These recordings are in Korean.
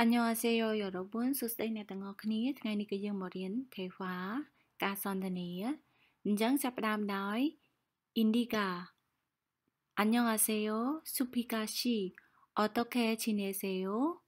안녕하세요 여러분 수세네 등어 크니ថ្ងៃនេះគឺយើងមករៀនថេវ៉ាការសន្ទនាអញ្ចឹងចាប់ផ្ដើមដោយ Indiga 안녕하세요 수피카시 어떻게 지내세요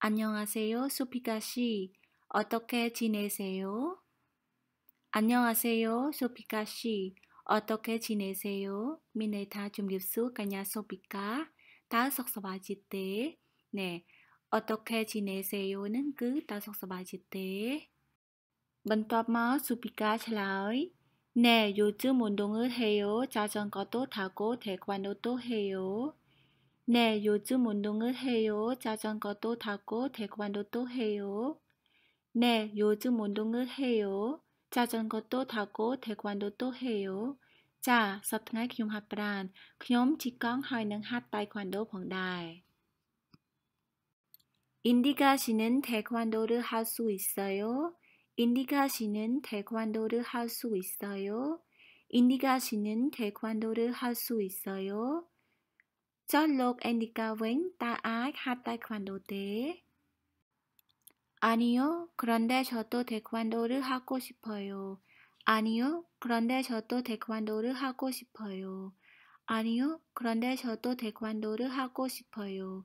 안녕하세요 수피카시 어떻게 지내세요 안녕하세요 수피카시 어떻게 지내세요 មានន័យថាជំរាបសួរកញ្ញាសុពីកាតើសុខសប្បាយទេណែអូតូខេជីណេសេយូនឹងគឺតើសុខសប្បាយជាទេបន្ទាប់មកស៊ូពីកាឆ្លើយណែយូជឺមុនដងើហេយូចាចងកតូថាកូថេខ្វាន់ដូតូហេយូណែយូជឺមុនដងើហេយូចាចងកតូថាកូថេខ្វាន់ដូតូហេយូណែយូជឺមុនដងើហេយូចាចងកតូថាកូថេខ្វាន់ដូតូហេយូចាសប្តាហ៍ថ្ងៃខ្ញុំហាត់ប្រានខ្ញុំជីកង់ហើយនឹងហាត់តៃខ្វាន់ដូផងដែរ 인디가 시는 태권도를 할 수 있어요? 인디가 씨는 태권도를 할 수 있어요? 인디가 씨는 태권도를 할 수 있어요? cho lột Indica v 아니요, 그런데 저도 태권도를 하고 싶어요. 아니요, 그런데 저도 태권도를 하고 싶어요. 아니요, 그런데 저도 태권도를 하고 싶어요.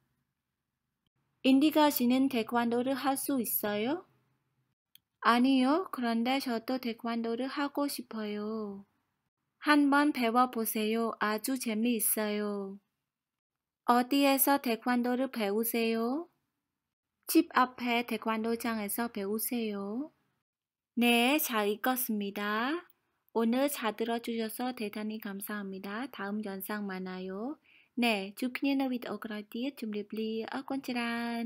인디가 씨는 태권도를 할 수 있어요? 아니요. 그런데 저도 태권도를 하고 싶어요. 한번 배워보세요. 아주 재미있어요. 어디에서 태권도를 배우세요? 집 앞에 태권도장에서 배우세요. 네, 잘 읽었습니다. 오늘 잘 들어주셔서 대단히 감사합니다. 다음 영상 만나요. ណែជួបគ្នានៅវីដេអូក្រោយទៀតជម្រាបលាអរគុណច្រើន